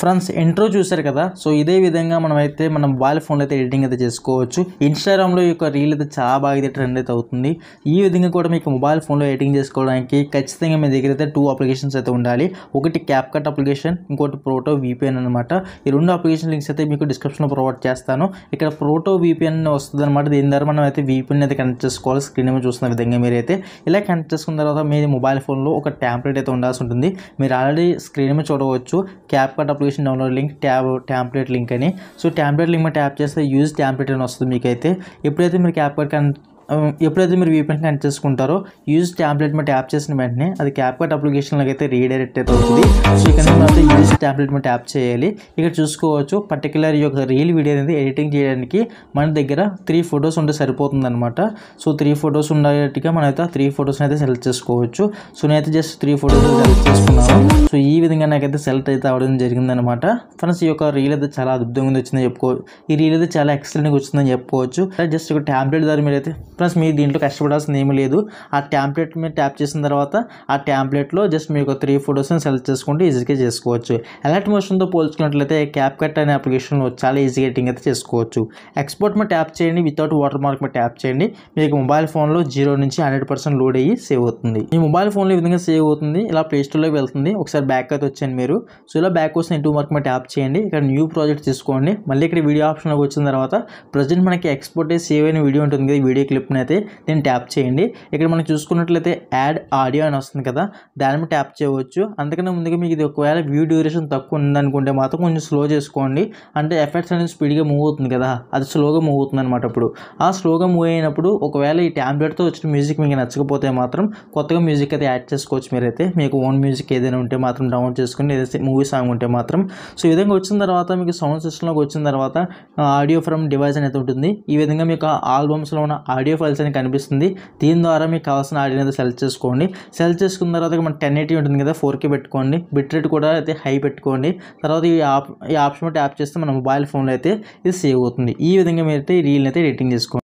friends intro చూశారు కదా so ఇదే విధంగా మనం అయితే మనం మొబైల్ ఫోన్లో అయితే ఎడిటింగ్ అయితే చేసుకోవచ్చు ఇన్స్టాగ్రామ్లో ఈ యొక్క రీల్ అయితే చాలా బాగా అయితే ట్రెండ్ అయితే అవుతుంది ఈ విధంగా కూడా మీకు మొబైల్ ఫోన్లో ఎడిటింగ్ చేసుకోవడానికి ఖచ్చితంగా మీ దగ్గర అయితే టూ అప్లికేషన్స్ అయితే ఉండాలి ఒకటి క్యాప్ కట్ అప్లికేషన్ ఇంకోటి ప్రోటో వీపీఎన్ అనమాట ఈ రెండు అప్లికేషన్ లింక్స్ అయితే మీకు డిస్క్రిప్షన్లో ప్రొవైడ్ చేస్తాను ఇక్కడ ప్రోటో వీపీఎన్ వస్తుంది అనమాట దీని ద్వారా మనం అయితే వీపీఎన్ అయితే కనెక్ట్ చేసుకోవాలి స్క్రీన్ మీద చూస్తున్న విధంగా మీరైతే ఇలా కనెక్ట్ చేసుకున్న తర్వాత మీ మొబైల్ ఫోన్లో ఒక ట్యాంప్లెట్ అయితే ఉండాల్సి ఉంటుంది మీరు ఆల్రెడీ స్క్రీన్ మీద చూడవచ్చు CapCut application application download link tab template link so template link में टैपे यूज टैंपलेट वस्तु मैं इपड़ी मेरे ऐप कनेक्ट ఎప్పుడైతే మీరు వీపెన్ కనెక్ట్ చేసుకుంటారో యూజ్ ట్యాబ్లెట్ మీద ట్యాప్ చేసిన వెంటనే అది క్యాప్కట్ అప్లికేషన్లో అయితే రీడైరెక్ట్ అయితే అవుతుంది సో ఇక్కడ మనం యూజ్ ట్యాబ్లెట్ మీద ట్యాప్ చేయాలి ఇక్కడ చూసుకోవచ్చు పర్టికులర్ ఈ యొక్క రీల్ వీడియో అనేది ఎడిటింగ్ చేయడానికి మన దగ్గర త్రీ ఫొటోస్ ఉంటే సరిపోతుంది అనమాట సో త్రీ ఫొటోస్ ఉండేట్టుగా మనం అయితే త్రీ ఫొటోస్ని అయితే సెలెక్ట్ చేసుకోవచ్చు సో నేనైతే జస్ట్ త్రీ ఫొటోస్ సెలెక్ట్ చేసుకున్నాను సో ఈ విధంగా నాకైతే సెలెక్ట్ అయితే అవ్వడం జరిగిందనమాట ఫ్రెండ్స్ ఈ యొక్క రీల్ అయితే చాలా అద్భుతంగా వచ్చిందని చెప్పుకోవచ్చు ఈ రీల్ అయితే చాలా ఎక్సలెంట్గా వచ్చిందని చెప్పుకోవచ్చు జస్ట్ ఒక ట్యాబ్లెట్ ద్వారా మీరు అయితే ప్లస్ మీరు దీంట్లో కష్టపడాల్సిన ఏమి లేదు ఆ ట్యాంప్లెట్ మీరు ట్యాప్ చేసిన తర్వాత ఆ ట్యాంప్లెట్లో జస్ట్ మీకు త్రీ ఫొటోస్ని సెలెక్ట్ చేసుకుంటే ఈజీగా చేసుకోవచ్చు ఎలర్ట్ మోషన్తో పోల్చుకున్నట్లయితే క్యాప్ కట్ అనే అప్లికేషన్ చాలా ఈజీ ఎడిటింగ్ అయితే చేసుకోవచ్చు ఎక్స్పోర్ట్ మీద ట్యాప్ చేయండి వితౌట్ వాటర్ మార్క్ మీద ట్యాప్ చేయండి మీకు మొబైల్ ఫోన్లో జీరో నుంచి హండ్రెడ్ పర్సెంట్ లోడ్ అయ్యి సేవ్ అవుతుంది మీ మొబైల్ ఫోన్లో ఈ విధంగా సేవ్ అవుతుంది ఇలా ప్లేస్టోర్లోకి వెళ్తుంది ఒకసారి బ్యాక్ అయితే వచ్చాను మీరు సో ఇలా బ్యాక్ వస్తే టూ మార్క్ మీద ట్యాప్ చేయండి ఇక్కడ న్యూ ప్రాజెక్ట్ తీసుకోండి మళ్ళీ ఇక్కడ వీడియో ఆప్షన్లోకి వచ్చిన తర్వాత ప్రజెంట్ మనకి ఎక్స్పోర్ట్ సేవ్ అయిన వీడియో ఉంటుంది కదా వీడియో క్లిప్ స్క్రిప్ట్ని అయితే దీన్ని ట్యాప్ చేయండి ఇక్కడ మనం చూసుకున్నట్లయితే యాడ్ ఆడియో అని వస్తుంది కదా దాని మీద ట్యాప్ చేయవచ్చు అందుకనే ముందుగా మీకు ఇది ఒకవేళ వ్యూ డ్యూరేషన్ తక్కువ ఉందనుకుంటే మాత్రం కొంచెం స్లో చేసుకోండి అంటే ఎఫెక్ట్స్ అనేది స్పీడ్గా మూవ్ అవుతుంది కదా అది స్లోగా మూవ్ అవుతుంది అనమాట అప్పుడు ఆ స్లోగా మూవ్ అయినప్పుడు ఒకవేళ ఈ ట్యాబ్లెట్తో వచ్చిన మ్యూజిక్ మీకు నచ్చకపోతే మాత్రం కొత్తగా మ్యూజిక్ అయితే యాడ్ చేసుకోవచ్చు మీరైతే మీకు ఓన్ మ్యూజిక్ ఏదైనా ఉంటే మాత్రం డౌన్లోడ్ చేసుకుని ఏదైతే మూవీ సాంగ్ ఉంటే మాత్రం సో ఈ విధంగా వచ్చిన తర్వాత మీకు సౌండ్ సిస్టంలోకి వచ్చిన తర్వాత ఆడియో ఫ్రమ్ డివైస్ అనేది ఉంటుంది ఈ విధంగా మీకు ఆల్బమ్స్లో ఉన్న ఆడియో పీడిఎఫ్ ఫైల్స్ అని కనిపిస్తుంది దీని ద్వారా మీకు కావాల్సిన ఆడియో అయితే సెలెక్ట్ చేసుకోండి సెలెక్ట్ చేసుకున్న తర్వాత మన టెన్ ఎయిటీ ఉంటుంది కదా ఫోర్కే పెట్టుకోండి బిట్ రేట్ కూడా అయితే హై పెట్టుకోండి తర్వాత ఈ ఆప్ ఈ ఆప్షన్ ట్యాప్ చేస్తే మన మొబైల్ ఫోన్లో అయితే ఇది సేవ్ అవుతుంది ఈ విధంగా మీరు అయితే రీల్ని అయితే ఎడిటింగ్ చేసుకోండి